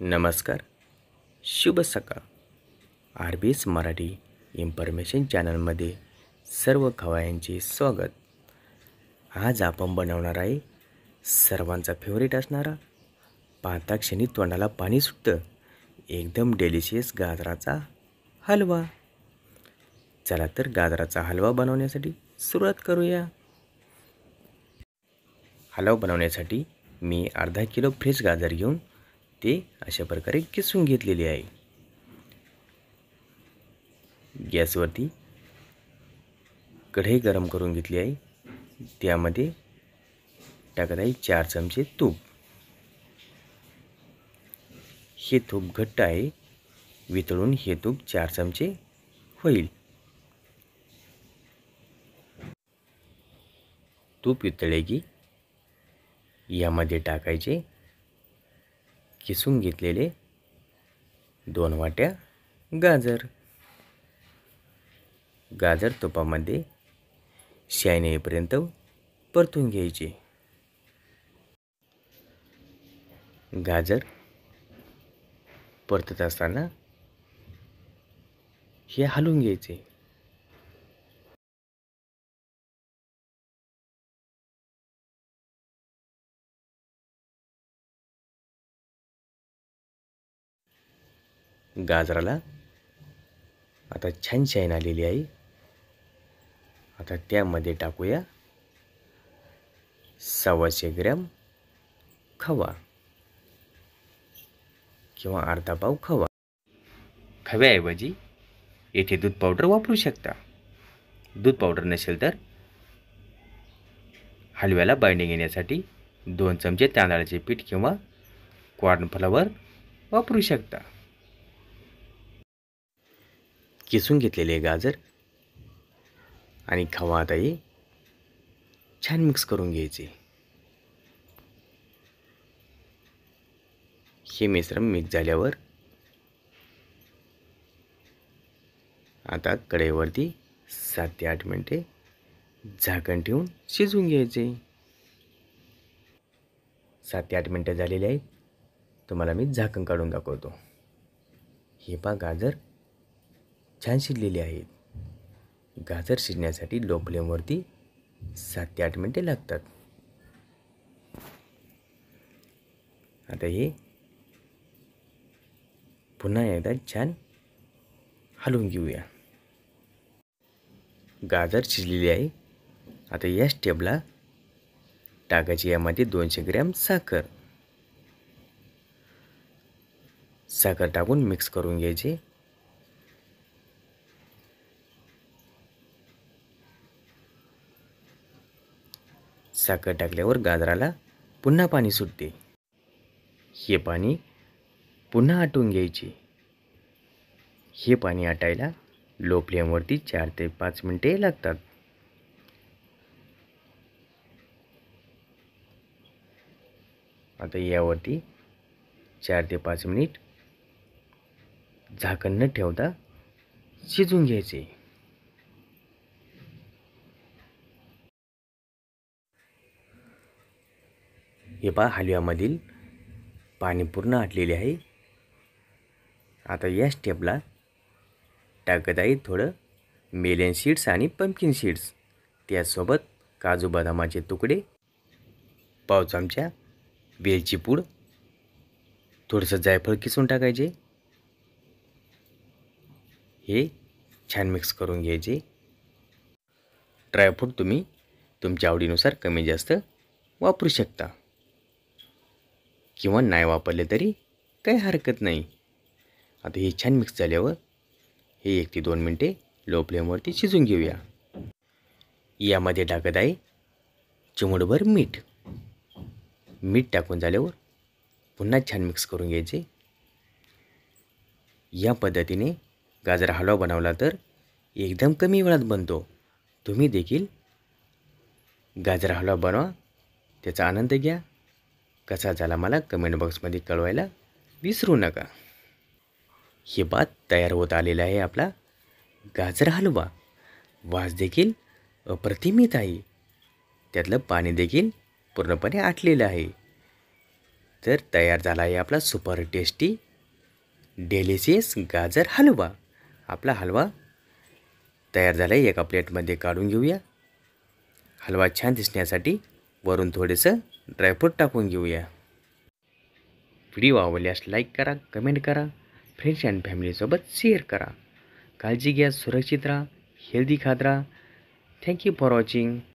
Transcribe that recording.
नमस्कार शुभ सकाळ R B S Marathi information चॅनलमध्ये सर्व खवायांचे स्वागत आज आपण बनवणार आहे सर्वांचा फेवरेट असणारा पाताक्षणी तोंडाला पाणी सुटतं एकदम डेलिशियस गाजराचा हलवा चला तर गाजराचा हलवा बनवण्यासाठी सुरुवात करूया हलवा बनवण्यासाठी मी अर्धा किलो फ्रेश गाजर घेऊन ती अशा प्रकारे किसून घेतलेली आहे गॅसवरती कढई गरम करून घेतली आहे त्यामध्ये टाकत आहे चार चमचे तूप हे तूप घट्ट आहे वितळून हे तूप चार चमचे होईल तूप वितळे की यामध्ये टाकायचे किसून घेतलेले दोन वाट्या गाजर गाजर तुपामध्ये शाईन येईपर्यंत परतून घ्यायचे गाजर परतत असताना हे हलवून घ्यायचे गाजराला आता छान शाईन आलेली आहे आता त्यामध्ये टाकूया सव्वाशे ग्रॅम खवा किंवा अर्धा पाव खवा खव्याऐवजी येथे दूध पावडर वापरू शकता दूध पावडर नसेल तर हलव्याला बाइंडिंग येण्यासाठी दोन चमचे तांदळाचे पीठ किंवा कॉर्नफ्लॉवर वापरू शकता किसून घेतलेले गाजर आणि खवा ताई छान मिक्स करून घ्यायचे हे मिश्रण मिक्स झाल्यावर आता कढईवरती सात ते आठ मिनटे झाकण ठेवून शिजवून घ्यायचे सात ते आठ मिनटं झालेली आहेत तुम्हाला मी झाकण काढून दाखवतो हे पा गाजर छान शिजलेली आहेत गाजर शिजण्यासाठी लो फ्लेमवरती सात ते आठ मिनटे लागतात आता हे पुन्हा एकदा छान हलवून घेऊया गाजर शिजलेली आहे आता या स्टेपला टाकायची यामध्ये दोनशे ग्रॅम साखर साखर टाकून मिक्स करून घ्यायची साखर टाकल्यावर गाजराला पुन्हा पाणी सुटते हे पाणी पुन्हा आटून घ्यायचे हे पाणी आटायला लो फ्लेमवरती चार ते पाच मिनटे लागतात आता यावरती चार ते पाच मिनिट झाकण न ठेवता शिजून घ्यायचे हे पहा हलव्यामधील पाणी पूर्ण आटलेले आहे आता या स्टेपला टाकत आहे थोडं मेलन सीड्स आणि पम्पकिन सीड्स त्यासोबत काजू बदामाचे तुकडे पाव चमचा वेलची पूड थोडंसं जायफळ किसून टाकायचे हे छान मिक्स करून घ्यायचे ड्रायफ्रूट तुम्ही तुमच्या आवडीनुसार कमी जास्त वापरू शकता किंवा नाही वापरले तरी काही हरकत नाही आता हे छान मिक्स झाल्यावर हे एक ते दोन मिनटे लो फ्लेमवरती शिजून घेऊया यामध्ये टाकत आहे चिमूटभर मीठ मीठ टाकून झाल्यावर पुन्हा छान मिक्स करून घ्यायचे या पद्धतीने गाजर हलवा बनवला तर एकदम कमी वेळात बनतो तुम्ही देखील गाजर हलवा बनवा त्याचा आनंद घ्या कसा झाला मला कमेंट बॉक्समध्ये कळवायला विसरू नका हे भात तयार होत आलेला आहे आपला गाजर हलवा वास देखील अप्रतिमित आहे त्यातलं पाणी देखील पूर्णपणे आटलेलं आहे तर तयार झाला आहे आपला सुपर टेस्टी डेलिशियस गाजर हलवा आपला हलवा तयार झाला आहे एका प्लेटमध्ये काढून घेऊया हलवा छान दिसण्यासाठी वरून थोडंसं ड्रायफ्रूट टाकून घेऊया व्हिडिओ आवडल्यास लाईक करा कमेंट करा फ्रेंड्स अँड फॅमिलीसोबत शेअर करा काळजी घ्या सुरक्षित राहा हेल्दी खात राहा थँक्यू फॉर वॉचिंग